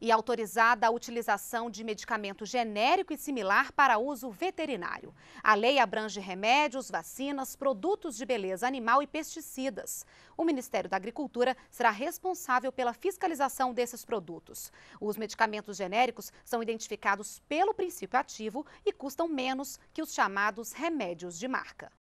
e autorizada a utilização de medicamento genérico e similar para uso veterinário. A lei abrange remédios, vacinas, produtos de beleza animal e pesticidas. O Ministério da Agricultura será responsável pela fiscalização desses produtos. Os medicamentos genéricos são identificados pelo princípio ativo e custam menos que os chamados remédios de marca.